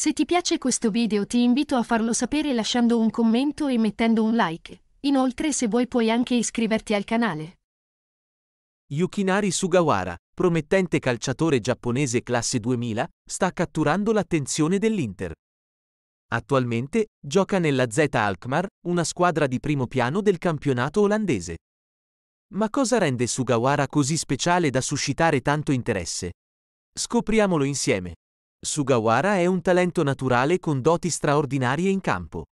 Se ti piace questo video ti invito a farlo sapere lasciando un commento e mettendo un like. Inoltre se vuoi puoi anche iscriverti al canale. Yukinari Sugawara, promettente calciatore giapponese classe 2000, sta catturando l'attenzione dell'Inter. Attualmente gioca nella Z Alkmaar, una squadra di primo piano del campionato olandese. Ma cosa rende Sugawara così speciale da suscitare tanto interesse? Scopriamolo insieme. Sugawara è un talento naturale con doti straordinarie in campo.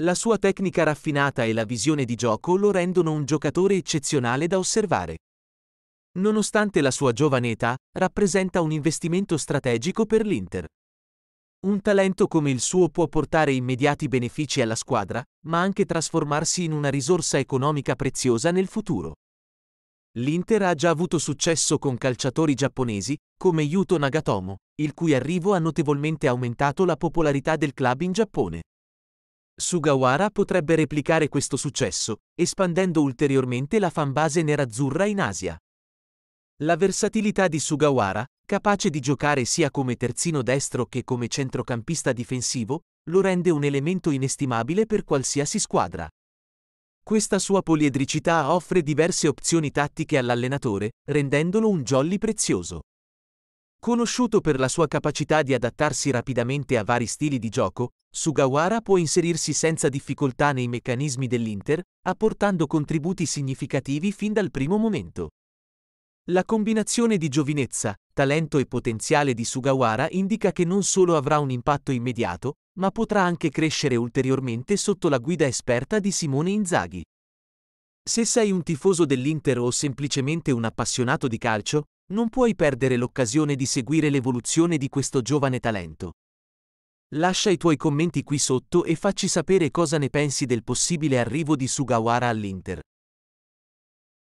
La sua tecnica raffinata e la visione di gioco lo rendono un giocatore eccezionale da osservare. Nonostante la sua giovane età, rappresenta un investimento strategico per l'Inter. Un talento come il suo può portare immediati benefici alla squadra, ma anche trasformarsi in una risorsa economica preziosa nel futuro. L'Inter ha già avuto successo con calciatori giapponesi, come Yuto Nagatomo, il cui arrivo ha notevolmente aumentato la popolarità del club in Giappone. Sugawara potrebbe replicare questo successo, espandendo ulteriormente la fanbase nerazzurra in Asia. La versatilità di Sugawara, capace di giocare sia come terzino destro che come centrocampista difensivo, lo rende un elemento inestimabile per qualsiasi squadra. Questa sua poliedricità offre diverse opzioni tattiche all'allenatore, rendendolo un jolly prezioso. Conosciuto per la sua capacità di adattarsi rapidamente a vari stili di gioco, Sugawara può inserirsi senza difficoltà nei meccanismi dell'Inter, apportando contributi significativi fin dal primo momento. La combinazione di giovinezza, talento e potenziale di Sugawara indica che non solo avrà un impatto immediato, ma potrà anche crescere ulteriormente sotto la guida esperta di Simone Inzaghi. Se sei un tifoso dell'Inter o semplicemente un appassionato di calcio, non puoi perdere l'occasione di seguire l'evoluzione di questo giovane talento. Lascia i tuoi commenti qui sotto e facci sapere cosa ne pensi del possibile arrivo di Sugawara all'Inter.